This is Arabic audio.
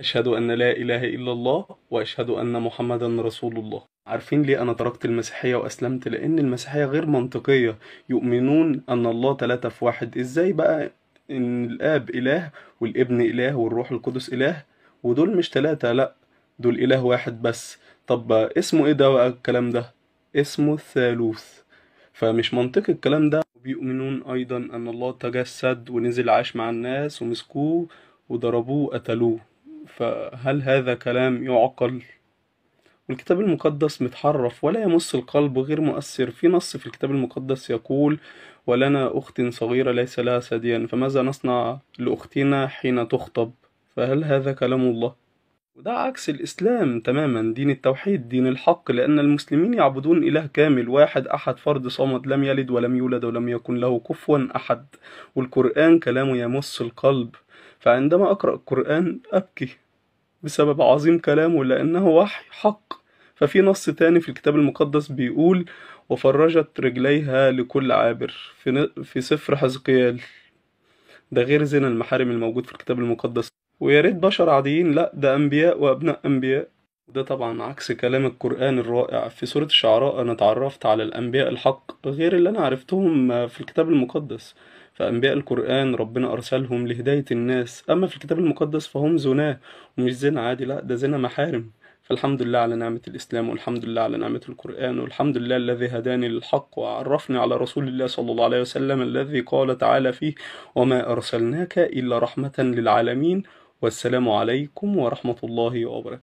أشهد أن لا إله إلا الله وأشهد أن محمدا رسول الله عارفين ليه أنا تركت المسيحية وأسلمت لأن المسيحية غير منطقية يؤمنون أن الله ثلاثة في واحد إزاي بقى إن الآب إله والابن إله والروح القدس إله ودول مش ثلاثة لأ دول إله واحد بس طب اسمه إيه ده بقى الكلام ده اسمه الثالوث فمش منطقي الكلام ده بيؤمنون أيضا أن الله تجسد ونزل عاش مع الناس ومسكوه وضربوه وقتلوه فهل هذا كلام يعقل والكتاب المقدس متحرف ولا يمس القلب غير مؤثر في نص في الكتاب المقدس يقول ولنا أخت صغيرة ليس لها ثديان فماذا نصنع لأختنا حين تخطب فهل هذا كلام الله وده عكس الإسلام تماما دين التوحيد دين الحق لأن المسلمين يعبدون إله كامل واحد أحد فرد صمد لم يلد ولم يولد ولم يكن له كفوا أحد والقرآن كلامه يمس القلب فعندما أقرأ القرآن أبكي بسبب عظيم كلامه لأنه وحي حق ففي نص تاني في الكتاب المقدس بيقول وفرجت رجليها لكل عابر في, في سفر حزقيال ده غير زنا المحارم الموجود في الكتاب المقدس ويا ريت بشر عاديين لا ده أنبياء وأبناء أنبياء وده طبعا عكس كلام القرآن الرائع في سورة الشعراء أنا اتعرفت على الأنبياء الحق غير اللي أنا عرفتهم في الكتاب المقدس فأنبياء القرآن ربنا أرسلهم لهداية الناس أما في الكتاب المقدس فهم زناه ومش زنا عادي لأ ده زنا محارم فالحمد لله على نعمة الإسلام والحمد لله على نعمة القرآن والحمد لله الذي هداني للحق وعرفني على رسول الله صلى الله عليه وسلم الذي قال تعالى فيه وما أرسلناك إلا رحمة للعالمين والسلام عليكم ورحمة الله وبركاته